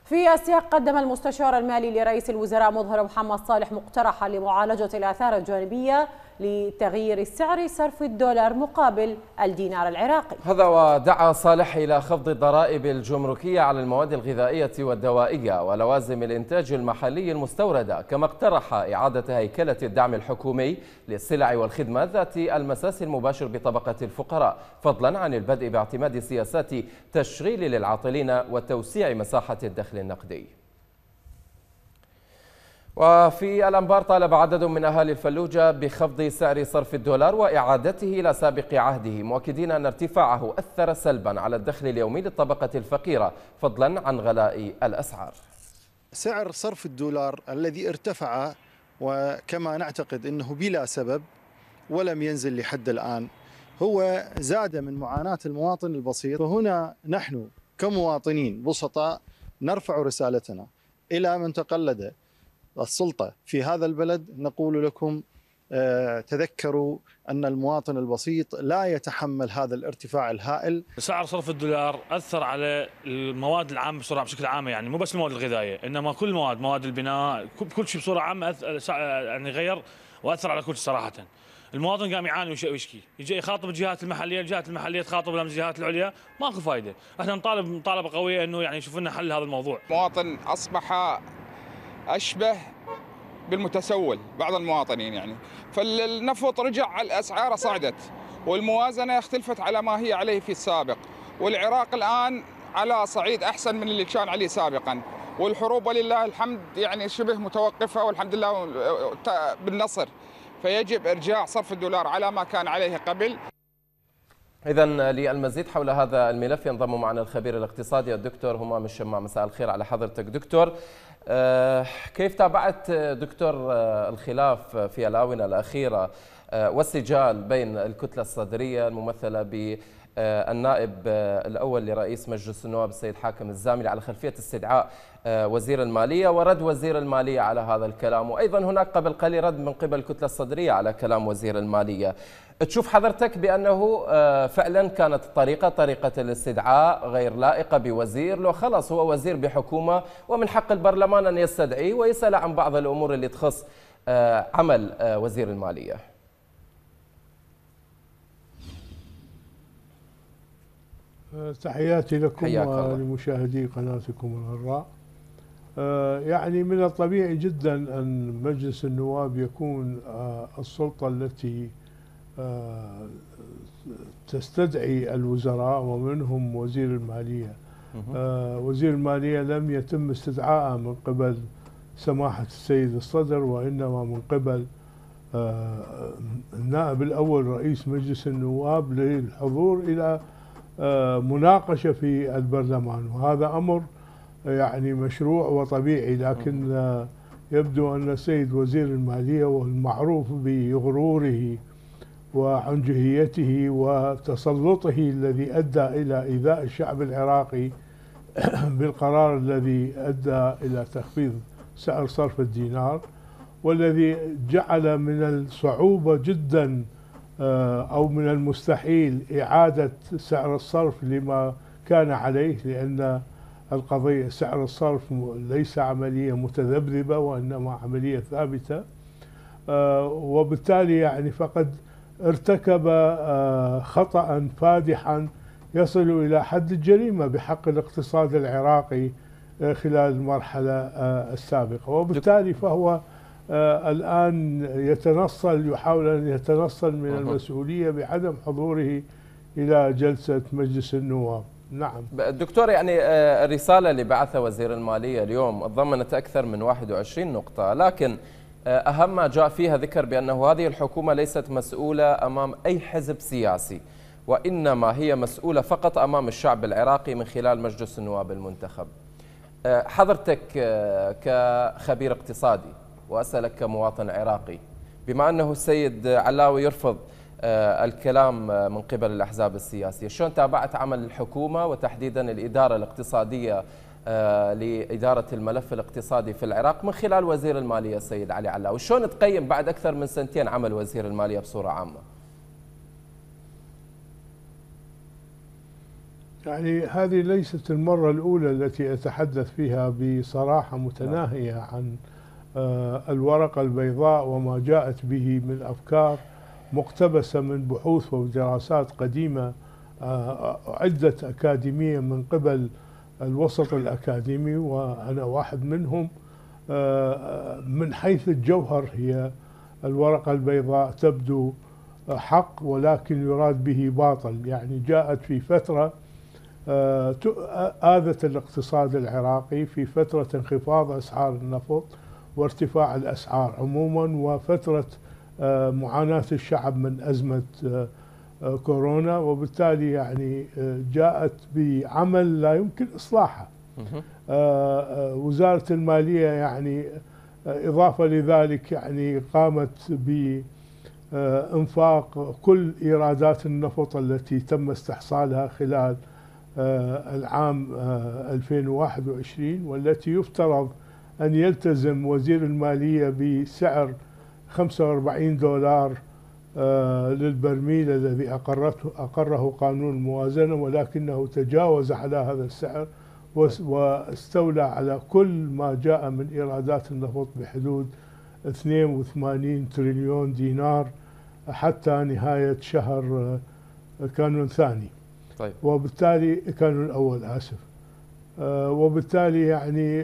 في السياق قدم المستشار المالي لرئيس الوزراء مظهر محمد صالح مقترحا لمعالجة الآثار الجانبية لتغيير سعر صرف الدولار مقابل الدينار العراقي هذا ودعا صالح إلى خفض الضرائب الجمركية على المواد الغذائية والدوائية ولوازم الإنتاج المحلي المستوردة كما اقترح إعادة هيكلة الدعم الحكومي للسلع والخدمات ذات المساس المباشر بطبقة الفقراء فضلا عن البدء باعتماد سياسات تشغيل للعاطلين وتوسيع مساحة الدخل النقدي وفي الأنبار طالب عدد من أهالي الفلوجة بخفض سعر صرف الدولار وإعادته إلى سابق عهده مؤكدين أن ارتفاعه أثر سلبا على الدخل اليومي للطبقة الفقيرة فضلا عن غلاء الأسعار سعر صرف الدولار الذي ارتفع وكما نعتقد أنه بلا سبب ولم ينزل لحد الآن هو زاد من معاناة المواطن البسيط وهنا نحن كمواطنين بسطاء نرفع رسالتنا إلى من تقلد السلطه في هذا البلد نقول لكم آه، تذكروا ان المواطن البسيط لا يتحمل هذا الارتفاع الهائل. سعر صرف الدولار اثر على المواد العامه بسرعه بشكل عام يعني مو بس المواد الغذائيه انما كل المواد مواد البناء كل شيء بصوره عامه يعني غير واثر على كل شيء صراحه. المواطن قام يعاني ويشكي يجي يخاطب الجهات المحليه الجهات المحليه تخاطب الجهات العليا ماكو فايده احنا نطالب مطالبه قويه انه يعني يشوف لنا حل هذا الموضوع المواطن اصبح اشبه بالمتسول بعض المواطنين يعني فالنفط رجع الاسعار صعدت والموازنه اختلفت على ما هي عليه في السابق والعراق الان على صعيد احسن من اللي كان عليه سابقا والحروب ولله الحمد يعني شبه متوقفه والحمد لله بالنصر فيجب ارجاع صرف الدولار على ما كان عليه قبل إذا للمزيد حول هذا الملف ينضم معنا الخبير الاقتصادي الدكتور همام الشماع مساء الخير على حضرتك دكتور آه، كيف تابعت دكتور آه، الخلاف في الآونة الأخيرة آه، والسجال بين الكتلة الصدرية الممثلة ب آه، النائب آه، الأول لرئيس مجلس النواب السيد حاكم الزامل على خلفية استدعاء آه، وزير المالية ورد وزير المالية على هذا الكلام وأيضا هناك قبل قليل رد من قبل الكتلة الصدرية على كلام وزير المالية تشوف حضرتك بأنه فعلا كانت الطريقة طريقة الاستدعاء غير لائقة بوزير لو خلص هو وزير بحكومة ومن حق البرلمان أن يستدعيه ويسأل عن بعض الأمور اللي تخص عمل وزير المالية تحياتي لكم ولمشاهدي قناتكم الغراء آه، يعني من الطبيعي جدا أن مجلس النواب يكون آه، السلطة التي آه، تستدعي الوزراء ومنهم وزير المالية وزير المالية لم يتم استدعاءه من قبل سماحة السيد الصدر وإنما من قبل النائب الأول رئيس مجلس النواب للحضور إلى آه، مناقشه في البرلمان وهذا امر آه، يعني مشروع وطبيعي لكن آه، يبدو ان السيد وزير الماليه والمعروف بغروره وعنجهيته وتسلطه الذي ادى الى ايذاء الشعب العراقي بالقرار الذي ادى الى تخفيض سعر صرف الدينار والذي جعل من الصعوبه جدا آه، أو من المستحيل إعادة سعر الصرف لما كان عليه لأن القضية سعر الصرف ليس عملية متذبذبة وإنما عملية ثابتة آه، وبالتالي يعني فقد ارتكب آه، خطأ فادحا يصل إلى حد الجريمة بحق الاقتصاد العراقي خلال المرحلة السابقة وبالتالي فهو آه، الآن يتنصل يحاول أن يتنصل من المسؤولية بعدم حضوره إلى جلسة مجلس النواب نعم دكتور يعني آه، الرسالة اللي بعثها وزير المالية اليوم ضمنت أكثر من 21 نقطة لكن آه، أهم ما جاء فيها ذكر بأنه هذه الحكومة ليست مسؤولة أمام أي حزب سياسي وإنما هي مسؤولة فقط أمام الشعب العراقي من خلال مجلس النواب المنتخب حضرتك كخبير اقتصادي وأسألك كمواطن عراقي بما أنه السيد علاوي يرفض آه، الكلام آه، من قبل الأحزاب السياسية شلون تابعت عمل الحكومة وتحديدا الإدارة الاقتصادية آه، لإدارة الملف الاقتصادي في العراق من خلال وزير المالية السيد علي علاوي شلون تقيم بعد أكثر من سنتين عمل وزير المالية بصورة عامة يعني هذه ليست المرة الأولى التي أتحدث فيها بصراحة متناهية عن آه، الورقة البيضاء وما جاءت به من أفكار مقتبسة من بحوث ودراسات قديمة آه، عدة أكاديمية من قبل الوسط الأكاديمي وأنا واحد منهم آه، من حيث الجوهر هي الورقة البيضاء تبدو حق ولكن يراد به باطل يعني جاءت في فترة آذت الاقتصاد العراقي في فترة انخفاض أسعار النفط وارتفاع الأسعار عموما وفترة آه، معاناة الشعب من أزمة آه، آه، كورونا وبالتالي يعني جاءت بعمل لا يمكن إصلاحه وزارة المالية يعني إضافة لذلك يعني قامت ب انفاق كل ايرادات النفط التي تم استحصالها خلال العام 2021 والتي يفترض أن يلتزم وزير المالية بسعر 45 دولار آه، للبرميل الذي أقرته أقره قانون الموازنة ولكنه تجاوز على هذا السعر طيب. واستولى على كل ما جاء من إيرادات النفط بحدود 82 تريليون دينار حتى نهاية شهر آه، كانون ثاني طيب. وبالتالي كانون الأول آسف آه، وبالتالي يعني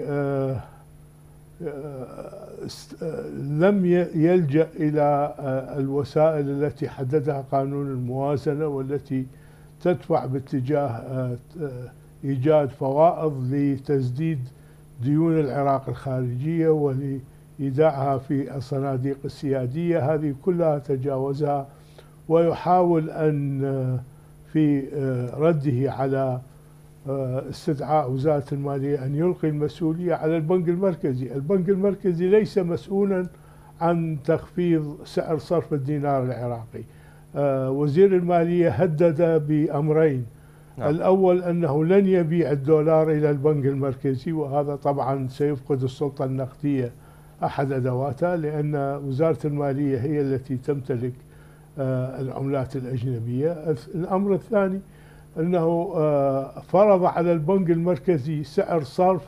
آه، آه، لم يلجأ إلى آه، الوسائل التي حددها قانون الموازنة والتي تدفع باتجاه إيجاد فوائض لتسديد ديون العراق الخارجية ولإيداعها في الصناديق السيادية هذه كلها تجاوزها ويحاول أن في رده على استدعاء آه، وزارة المالية أن يلقي المسؤولية على البنك المركزي البنك المركزي ليس مسؤولا عن تخفيض سعر صرف الدينار العراقي آه، وزير المالية هدد بأمرين نعم. الأول أنه لن يبيع الدولار إلى البنك المركزي وهذا طبعا سيفقد السلطة النقدية أحد أدواتها لأن وزارة المالية هي التي تمتلك آه، العملات الأجنبية الأمر الثاني أنه آه، فرض على البنك المركزي سعر صرف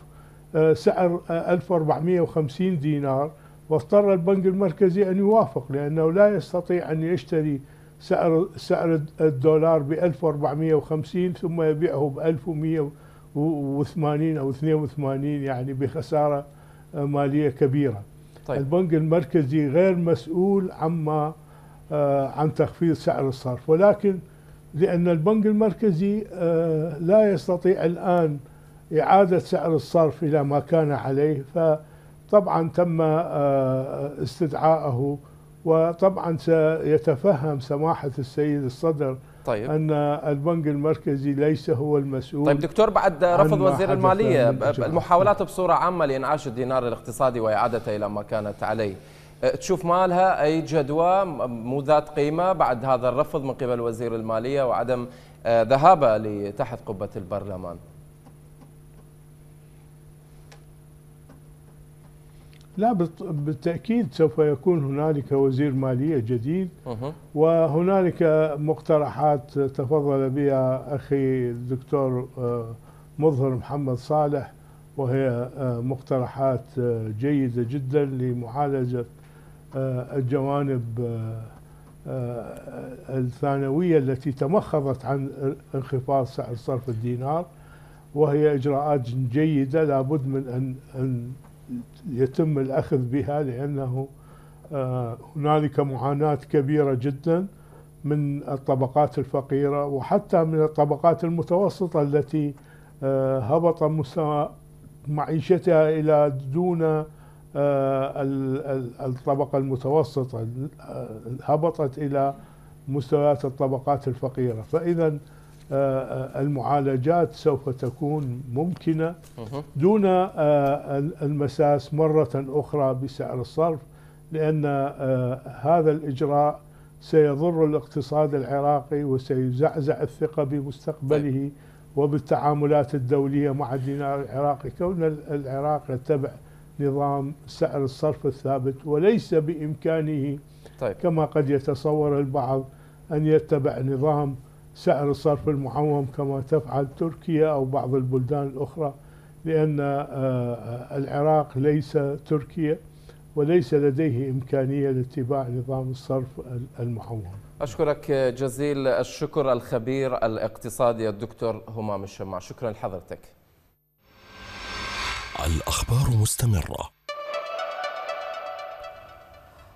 آه، سعر 1450 آه، دينار واضطر البنك المركزي أن يوافق لأنه لا يستطيع أن يشتري سعر سعر الدولار ب 1450 ثم يبيعه ب 1180 او 82 يعني بخساره ماليه كبيره. طيب. البنك المركزي غير مسؤول عما عن تخفيض سعر الصرف ولكن لأن البنك المركزي آه، لا يستطيع الآن إعادة سعر الصرف إلى ما كان عليه فطبعا تم آه، استدعائه وطبعا سيتفهم سماحة السيد الصدر طيب. أن البنك المركزي ليس هو المسؤول طيب دكتور بعد رفض وزير المالية المحاولات بصورة عامة لإنعاش الدينار الاقتصادي وإعادته إلى ما كانت عليه أه، تشوف مالها أي جدوى مو ذات قيمة بعد هذا الرفض من قبل وزير المالية وعدم أه، ذهابه لتحت قبة البرلمان لا بالتأكيد سوف يكون هنالك وزير مالية جديد وهنالك مقترحات تفضل بها أخي الدكتور أه، مظهر محمد صالح وهي مقترحات جيدة جدا لمعالجة آه، الجوانب آه، آه، الثانوية التي تمخضت عن انخفاض سعر صرف الدينار وهي إجراءات جيدة لابد من أن, أن يتم الأخذ بها لأنه هنالك معاناة كبيرة جدا من الطبقات الفقيرة وحتى من الطبقات المتوسطة التي هبط مستوى معيشتها إلى دون آه، الطبقة المتوسطة آه، هبطت إلى مستويات الطبقات الفقيرة فإذا آه، المعالجات سوف تكون ممكنة دون المساس مرة أخرى بسعر الصرف لأن هذا الإجراء سيضر الاقتصاد العراقي وسيزعزع الثقة بمستقبله طيب. وبالتعاملات الدولية مع الدينار العراقي كون العراق يتبع نظام سعر الصرف الثابت وليس بإمكانه طيب. كما قد يتصور البعض أن يتبع نظام سعر الصرف المعوم كما تفعل تركيا أو بعض البلدان الأخرى لأن آه، آه، العراق ليس تركيا وليس لديه إمكانية لاتباع نظام الصرف المعوم أشكرك جزيل الشكر الخبير الاقتصادي الدكتور همام الشماع شكرا لحضرتك الأخبار مستمرة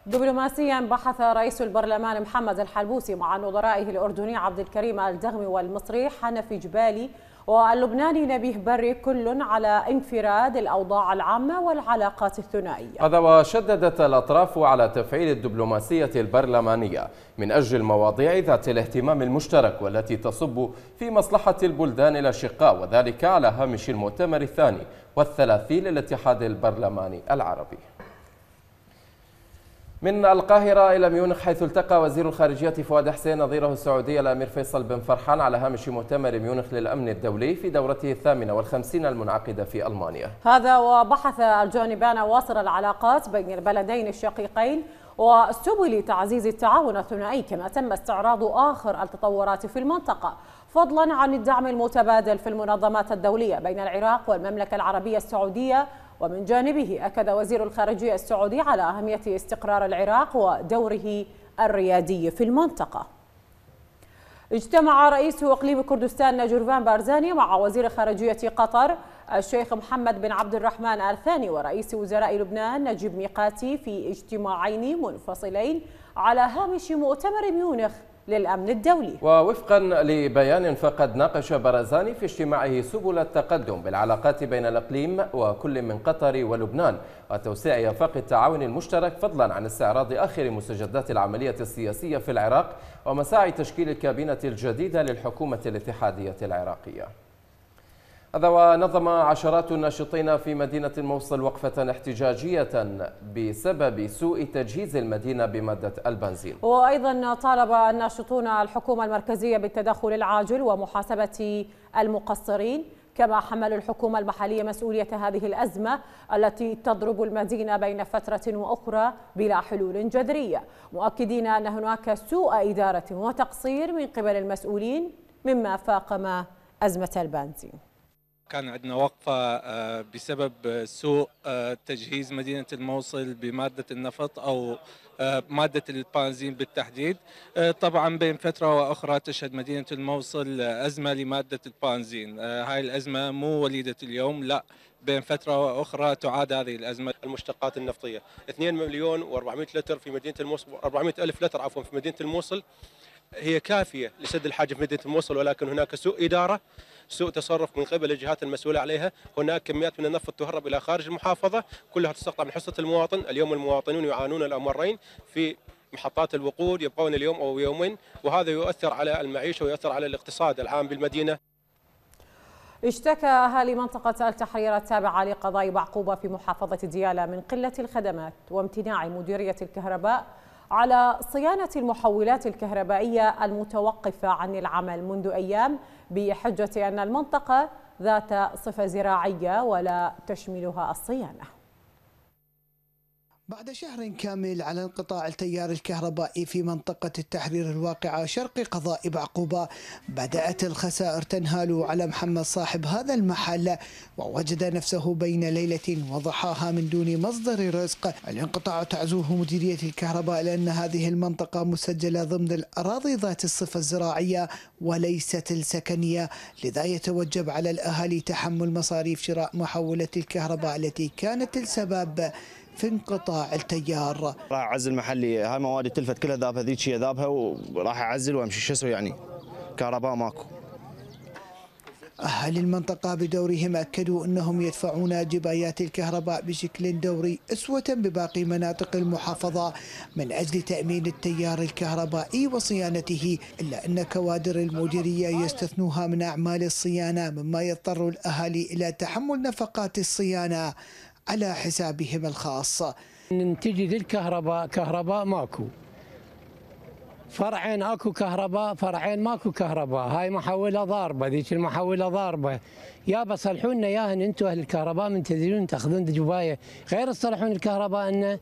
دبلوماسيا بحث رئيس البرلمان محمد الحلبوسي مع نظرائه الأردني عبد الكريم الدغمي والمصري حنفي جبالي واللبناني نبيه بري كل على انفراد الأوضاع العامة والعلاقات الثنائية هذا وشددت الأطراف على تفعيل الدبلوماسية البرلمانية من أجل المواضيع ذات الاهتمام المشترك والتي تصب في مصلحة البلدان الأشقاء وذلك على هامش المؤتمر الثاني والثلاثين للاتحاد البرلماني العربي من القاهرة إلى ميونخ حيث التقى وزير الخارجية فؤاد حسين نظيره السعودي الأمير فيصل بن فرحان على هامش مؤتمر ميونخ للأمن الدولي في دورته الثامنة والخمسين المنعقدة في ألمانيا هذا وبحث الجانبان واصل العلاقات بين البلدين الشقيقين وسبل تعزيز التعاون الثنائي كما تم استعراض آخر التطورات في المنطقة فضلا عن الدعم المتبادل في المنظمات الدولية بين العراق والمملكة العربية السعودية ومن جانبه أكد وزير الخارجية السعودي على أهمية استقرار العراق ودوره الريادي في المنطقة اجتمع رئيس اقليم كردستان نجرفان بارزاني مع وزير خارجيه قطر الشيخ محمد بن عبد الرحمن ال ثاني ورئيس وزراء لبنان نجيب ميقاتي في اجتماعين منفصلين على هامش مؤتمر ميونخ للأمن الدولي ووفقا لبيان فقد ناقش برزاني في اجتماعه سبل التقدم بالعلاقات بين الأقليم وكل من قطر ولبنان وتوسيع آفاق التعاون المشترك فضلا عن استعراض آخر مستجدات العملية السياسية في العراق ومساعي تشكيل الكابينة الجديدة للحكومة الاتحادية العراقية هذا ونظم عشرات الناشطين في مدينة الموصل وقفة احتجاجية بسبب سوء تجهيز المدينة بمادة البنزين وأيضا طالب الناشطون الحكومة المركزية بالتدخل العاجل ومحاسبة المقصرين كما حملوا الحكومة المحلية مسؤولية هذه الأزمة التي تضرب المدينة بين فترة وأخرى بلا حلول جذرية مؤكدين أن هناك سوء إدارة وتقصير من قبل المسؤولين مما فاقم أزمة البنزين كان عندنا وقفة آه، بسبب سوء آه، تجهيز مدينة الموصل بمادة النفط أو آه، مادة البنزين بالتحديد طبعا بين فترة وأخرى تشهد مدينة الموصل أزمة لمادة البنزين هاي الأزمة مو وليدة اليوم لا بين فترة وأخرى تعاد هذه الأزمة المشتقات النفطية 2 مليون و400 لتر في مدينة الموصل 400 ألف لتر عفوا في مدينة الموصل هي كافية لسد الحاجة في مدينة الموصل ولكن هناك سوء إدارة سوء تصرف من قبل الجهات المسؤوله عليها، هناك كميات من النفط تهرب الى خارج المحافظه، كلها تستقطع من حصه المواطن، اليوم المواطنون يعانون الامرين في محطات الوقود يبقون اليوم او يومين وهذا يؤثر على المعيشه ويؤثر على الاقتصاد العام بالمدينه. اشتكى أهالي منطقة التحرير التابعة لقضاء معقوبة في محافظة ديالى من قلة الخدمات وامتناع مديرية الكهرباء على صيانة المحولات الكهربائية المتوقفة عن العمل منذ أيام بحجة أن المنطقة ذات صفة زراعية ولا تشملها الصيانة بعد شهر كامل على انقطاع التيار الكهربائي في منطقة التحرير الواقعة شرق قضاء بعقوبة بدأت الخسائر تنهال على محمد صاحب هذا المحل ووجد نفسه بين ليلة وضحاها من دون مصدر رزق الانقطاع تعزوه مديرية الكهرباء لأن هذه المنطقة مسجلة ضمن الأراضي ذات الصفة الزراعية وليست السكنية لذا يتوجب على الأهالي تحمل مصاريف شراء محولة الكهرباء التي كانت السبب في انقطاع التيار راح اعزل محلي هاي مواد تلفت كلها ذابها ذيك هي ذابها وراح اعزل وامشي شو اسوي يعني كهرباء ماكو أهل المنطقة بدورهم أكدوا أنهم يدفعون جبايات الكهرباء بشكل دوري أسوة بباقي مناطق المحافظة من أجل تأمين التيار الكهربائي وصيانته إلا أن كوادر المديرية يستثنوها من أعمال الصيانة مما يضطر الأهالي إلى تحمل نفقات الصيانة على حسابهم الخاص ننتج للكهرباء كهرباء ماكو فرعين اكو كهرباء فرعين ماكو كهرباء هاي محوله ضاربه ذيك المحوله ضاربه يا بصلحوا لنا ياهن انتم اهل الكهرباء من تدرون تاخذون دجبايه غير تصلحون الكهرباء لنا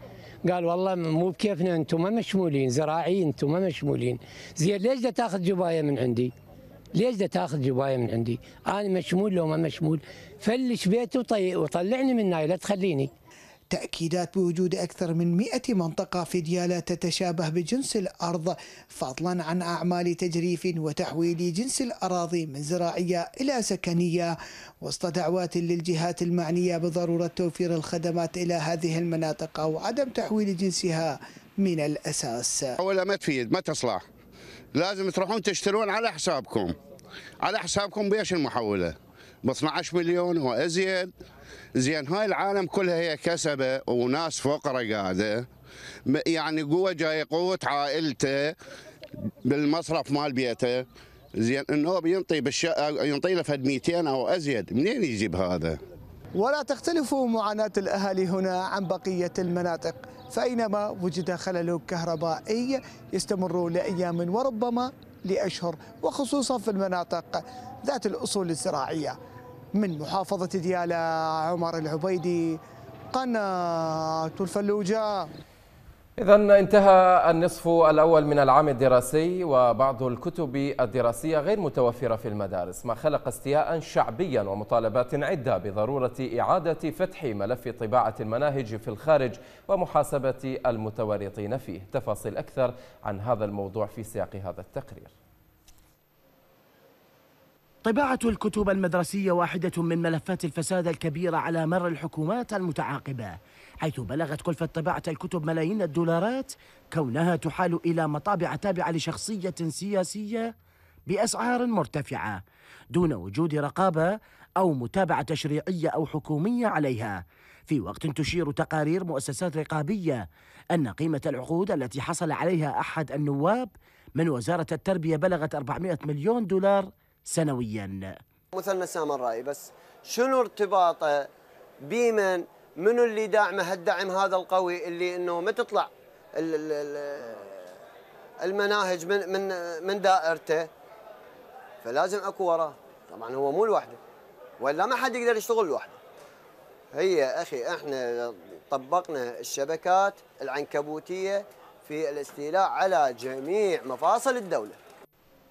قال والله مو بكيفنا انتم ما مشمولين زراعي انتم ما مشمولين زين ليش تاخذ جبايه من عندي ليش ده تاخذ جوايه من عندي؟ انا مشمول لو ما مشمول فلش بيتي وطلعني من هاي لا تخليني. تأكيدات بوجود أكثر من 100 منطقة في ديالى تتشابه بجنس الأرض فضلا عن أعمال تجريف وتحويل جنس الأراضي من زراعية إلى سكنية وسط دعوات للجهات المعنية بضرورة توفير الخدمات إلى هذه المناطق وعدم تحويل جنسها من الأساس. أولا ما تفيد ما تصلح لازم تروحون تشترون على حسابكم على حسابكم بيش المحوله ب 12 مليون وازيد زين هاي العالم كلها هي كسبه وناس فقرة قاعده يعني قوه جاي قوه عائلته بالمصرف مال بيته زين انه بينطي بالش آه، ينطي له فد 200 او ازيد منين يجيب هذا؟ ولا تختلف معاناة الأهالي هنا عن بقية المناطق فأينما وجد خلل كهربائي يستمر لأيام وربما لأشهر وخصوصا في المناطق ذات الأصول الزراعية من محافظة ديالى عمر العبيدي قناة الفلوجة إذا انتهى النصف الأول من العام الدراسي وبعض الكتب الدراسية غير متوفرة في المدارس ما خلق استياء شعبيا ومطالبات عدة بضرورة إعادة فتح ملف طباعة المناهج في الخارج ومحاسبة المتورطين فيه تفاصيل أكثر عن هذا الموضوع في سياق هذا التقرير طباعة الكتب المدرسية واحدة من ملفات الفساد الكبيرة على مر الحكومات المتعاقبة حيث بلغت كلفة طباعة الكتب ملايين الدولارات كونها تحال إلى مطابع تابعة لشخصية سياسية بأسعار مرتفعة دون وجود رقابة أو متابعة تشريعية أو حكومية عليها في وقت تشير تقارير مؤسسات رقابية أن قيمة العقود التي حصل عليها أحد النواب من وزارة التربية بلغت 400 مليون دولار سنويا مثلنا سامر رأي بس شنو ارتباطه بمن منو اللي داعمه هالدعم هذا القوي اللي انه ما تطلع المناهج من من من دائرته فلازم اكو وراه طبعا هو مو لوحده ولا ما حد يقدر يشتغل لوحده هي اخي احنا طبقنا الشبكات العنكبوتيه في الاستيلاء على جميع مفاصل الدوله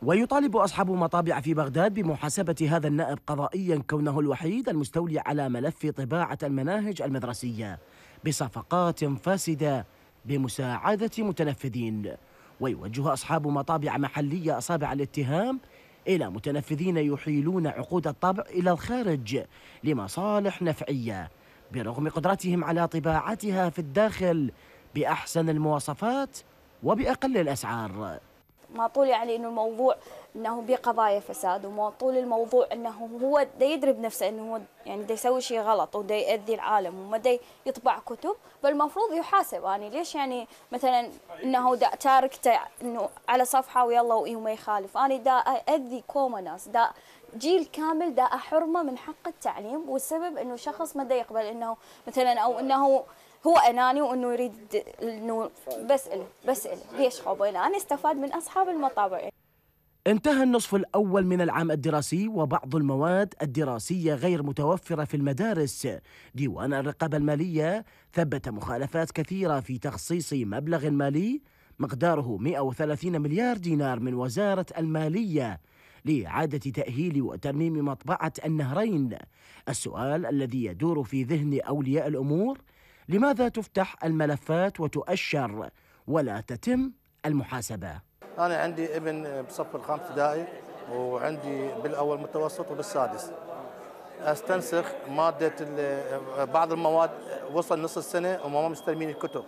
ويطالب أصحاب مطابع في بغداد بمحاسبة هذا النائب قضائيا كونه الوحيد المستولي على ملف طباعة المناهج المدرسية بصفقات فاسدة بمساعدة متنفذين ويوجه أصحاب مطابع محلية أصابع الاتهام إلى متنفذين يحيلون عقود الطبع إلى الخارج لمصالح نفعية برغم قدرتهم على طباعتها في الداخل بأحسن المواصفات وبأقل الأسعار ما طول يعني انه الموضوع انه بقضايا فساد وما طول الموضوع انه هو دا يدري بنفسه انه هو يعني دا يسوي شيء غلط ودا يأذي العالم وما دا يطبع كتب فالمفروض يحاسب يعني ليش يعني مثلا انه دا تاركته انه على صفحه ويلا وما يخالف انا دا اذي كوما ناس دا جيل كامل دا احرمه من حق التعليم والسبب انه شخص ما دا يقبل انه مثلا او انه هو اناني وانه يريد انه بس له بس له ليش هو انا استفاد من اصحاب المطابع انتهى النصف الأول من العام الدراسي وبعض المواد الدراسية غير متوفرة في المدارس ديوان الرقابة المالية ثبت مخالفات كثيرة في تخصيص مبلغ مالي مقداره 130 مليار دينار من وزارة المالية لإعادة تأهيل وترميم مطبعة النهرين السؤال الذي يدور في ذهن أولياء الأمور لماذا تفتح الملفات وتؤشر ولا تتم المحاسبة أنا عندي ابن بصف الخامس ابتدائي وعندي بالأول متوسط وبالسادس استنسخ مادة بعض المواد وصل نص السنة وما مستلمين الكتب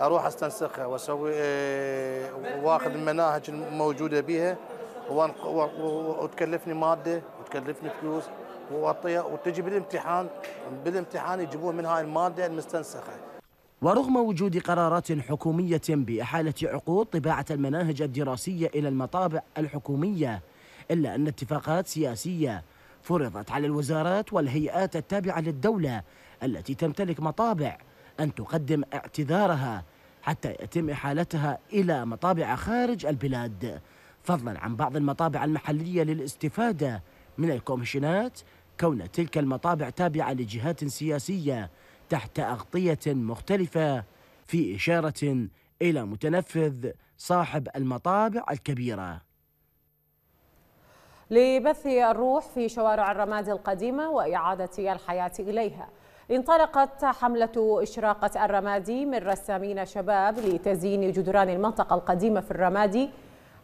اروح استنسخها واسوي آه، واخذ المناهج الموجوده بها وتكلفني ماده وتكلفني فلوس وتجي بالامتحان بالامتحان يجيبون من هاي الماده المستنسخه ورغم وجود قرارات حكومية بإحالة عقود طباعة المناهج الدراسية إلى المطابع الحكومية إلا أن اتفاقات سياسية فرضت على الوزارات والهيئات التابعة للدولة التي تمتلك مطابع أن تقدم اعتذارها حتى يتم إحالتها إلى مطابع خارج البلاد فضلا عن بعض المطابع المحلية للاستفادة من الكوميشنات كون تلك المطابع تابعة لجهات سياسية تحت أغطية مختلفة في إشارة إلى متنفذ صاحب المطابع الكبيرة لبث الروح في شوارع الرماد القديمة وإعادة الحياة إليها انطلقت حملة إشراقة الرمادي من رسامين شباب لتزيين جدران المنطقة القديمة في الرمادي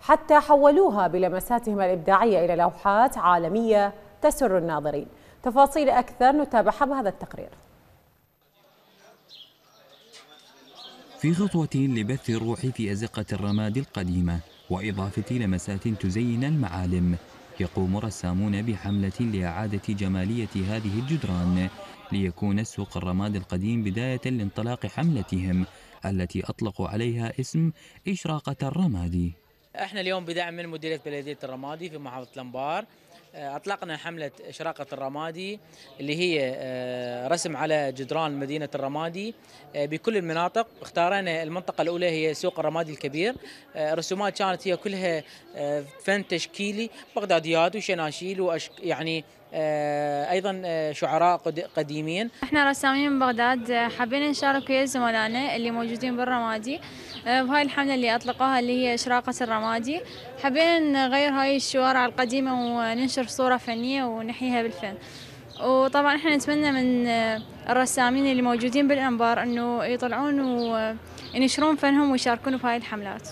حتى حولوها بلمساتهم الإبداعية إلى لوحات عالمية تسر الناظرين تفاصيل أكثر نتابعها بهذا التقرير في خطوة لبث الروح في أزقة الرماد القديمة وإضافة لمسات تزين المعالم يقوم رسامون بحملة لإعادة جمالية هذه الجدران ليكون سوق الرماد القديم بداية لانطلاق حملتهم التي أطلقوا عليها اسم إشراقة الرمادي احنا اليوم بدعم من مديريه بلديه الرمادي في محافظه الانبار آه، اطلقنا حمله اشراقه الرمادي اللي هي آه، رسم على جدران مدينه الرمادي آه، بكل المناطق اختارنا المنطقه الاولى هي سوق الرمادي الكبير الرسومات كانت هي كلها فن تشكيلي بغداديات وشناشيل وأشك يعني آه، ايضا آه، شعراء قديمين احنا رسامين بغداد حابين نشارك ويا زملائنا اللي موجودين بالرمادي بهاي آه، الحمله اللي اطلقوها اللي هي اشراقه الرمادي حابين نغير هاي الشوارع القديمه وننشر صوره فنيه ونحيها بالفن وطبعا احنا نتمنى من الرسامين اللي موجودين بالانبار انه يطلعون وينشرون فنهم ويشاركون في هاي الحملات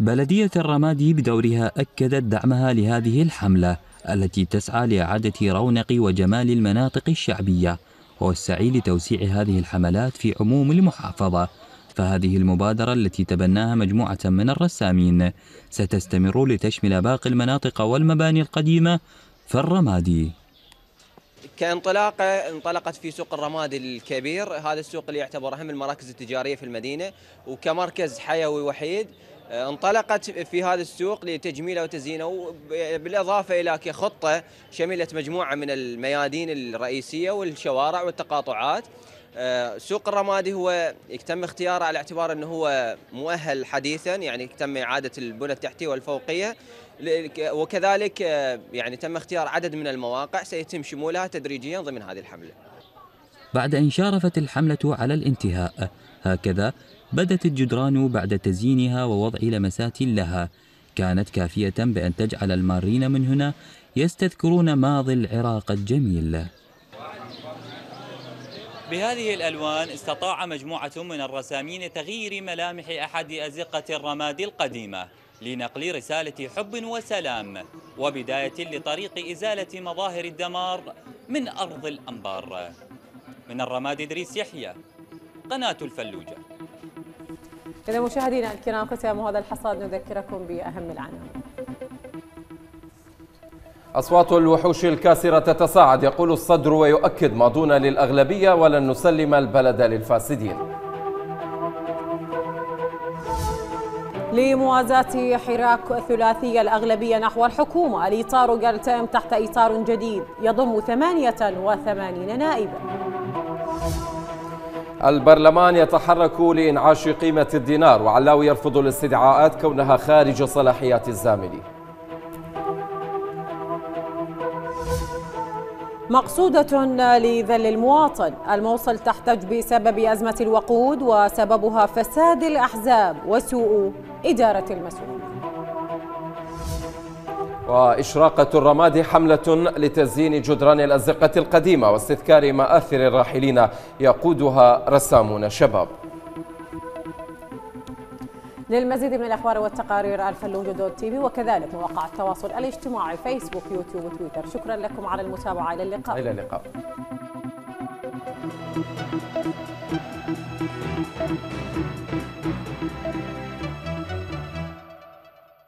بلدية الرمادي بدورها أكدت دعمها لهذه الحملة التي تسعى لإعادة رونق وجمال المناطق الشعبية والسعي لتوسيع هذه الحملات في عموم المحافظة فهذه المبادرة التي تبناها مجموعة من الرسامين ستستمر لتشمل باقي المناطق والمباني القديمة في الرمادي كانطلاقه انطلقت في سوق الرمادي الكبير هذا السوق اللي يعتبر اهم المراكز التجاريه في المدينه وكمركز حيوي وحيد آه، انطلقت في هذا السوق لتجميله وتزيينه بالاضافه الى خطه شملت مجموعه من الميادين الرئيسيه والشوارع والتقاطعات آه، سوق الرمادي هو يتم اختياره على اعتبار انه هو مؤهل حديثا يعني تم اعاده البنى التحتيه والفوقيه وكذلك آه، يعني تم اختيار عدد من المواقع سيتم شمولها تدريجيا ضمن هذه الحمله. بعد ان شارفت الحمله على الانتهاء هكذا بدت الجدران بعد تزيينها ووضع لمسات لها كانت كافية بأن تجعل المارين من هنا يستذكرون ماضي العراق الجميل بهذه الألوان استطاع مجموعة من الرسامين تغيير ملامح أحد أزقة الرماد القديمة لنقل رسالة حب وسلام وبداية لطريق إزالة مظاهر الدمار من أرض الأنبار من الرماد إدريس يحيى قناة الفلوجة إذا مشاهدينا الكرام ختام هذا الحصاد نذكركم بأهم العناوين. أصوات الوحوش الكاسرة تتصاعد يقول الصدر ويؤكد ماضونا للأغلبية ولن نسلم البلد للفاسدين لموازاة حراك ثلاثي الأغلبية نحو الحكومة الإطار قرتام تحت إطار جديد يضم 88 نائباً البرلمان يتحرك لإنعاش قيمة الدينار وعلاوي يرفض الاستدعاءات كونها خارج صلاحيات الزامل مقصودة لذل المواطن الموصل تحتج بسبب أزمة الوقود وسببها فساد الأحزاب وسوء إدارة المسؤولين وإشراقة الرماد حملة لتزيين جدران الأزقة القديمة واستذكار مآثر الراحلين يقودها رسامون شباب للمزيد من الأخبار والتقارير الفلوجو دوت تي في وكذلك مواقع التواصل الاجتماعي فيسبوك يوتيوب وتويتر شكرا لكم على المتابعة إلى اللقاء إلى اللقاء